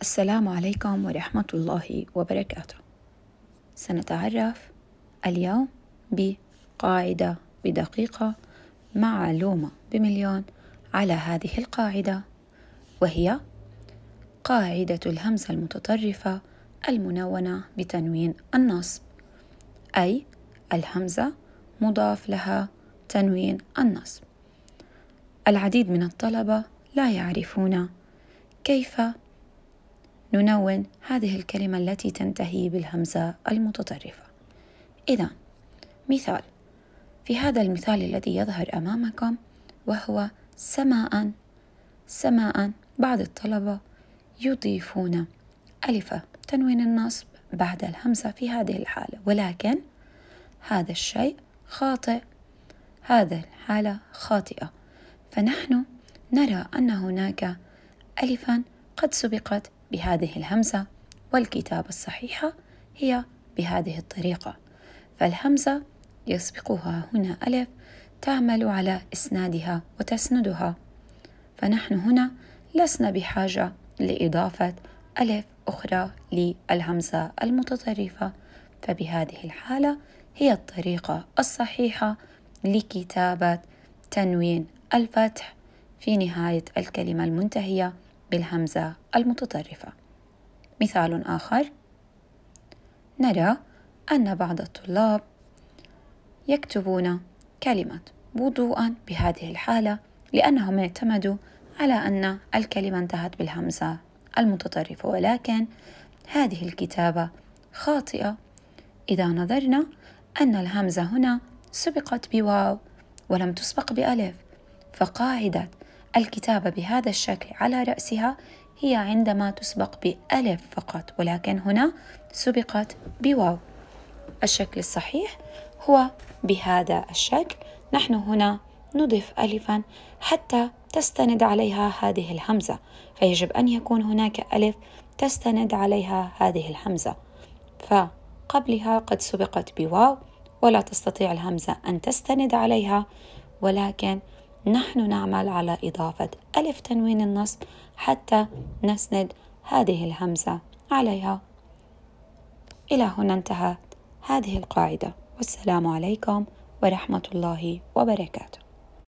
السلام عليكم ورحمة الله وبركاته سنتعرف اليوم بقاعدة بدقيقة معلومة بمليون على هذه القاعدة وهي قاعدة الهمزة المتطرفة المنونة بتنوين النصب أي الهمزة مضاف لها تنوين النصب العديد من الطلبة لا يعرفون كيف ننون هذه الكلمة التي تنتهي بالهمزة المتطرفة إذا مثال في هذا المثال الذي يظهر أمامكم وهو سماء سماء بعض الطلبة يضيفون ألف تنوين النصب بعد الهمزة في هذه الحالة ولكن هذا الشيء خاطئ هذا الحالة خاطئة فنحن نرى أن هناك ألفا قد سبقت بهذه الهمزة والكتابة الصحيحة هي بهذه الطريقة فالهمزة يسبقها هنا ألف تعمل على إسنادها وتسندها فنحن هنا لسنا بحاجة لإضافة ألف أخرى للهمزة المتطرفة فبهذه الحالة هي الطريقة الصحيحة لكتابة تنوين الفتح في نهاية الكلمة المنتهية بالهمزة المتطرفة مثال آخر نرى أن بعض الطلاب يكتبون كلمة وضوءا بهذه الحالة لأنهم اعتمدوا على أن الكلمة انتهت بالهمزة المتطرفة ولكن هذه الكتابة خاطئة إذا نظرنا أن الهمزة هنا سبقت بواو ولم تسبق بألف فقاعدة الكتابة بهذا الشكل على رأسها هي عندما تسبق بألف فقط ولكن هنا سبقت بواو الشكل الصحيح هو بهذا الشكل نحن هنا نضيف ألفا حتى تستند عليها هذه الهمزة فيجب أن يكون هناك ألف تستند عليها هذه الهمزة فقبلها قد سبقت بواو ولا تستطيع الهمزة أن تستند عليها ولكن نحن نعمل على إضافة ألف تنوين النصب حتى نسند هذه الهمزة عليها إلى هنا انتهت هذه القاعدة والسلام عليكم ورحمة الله وبركاته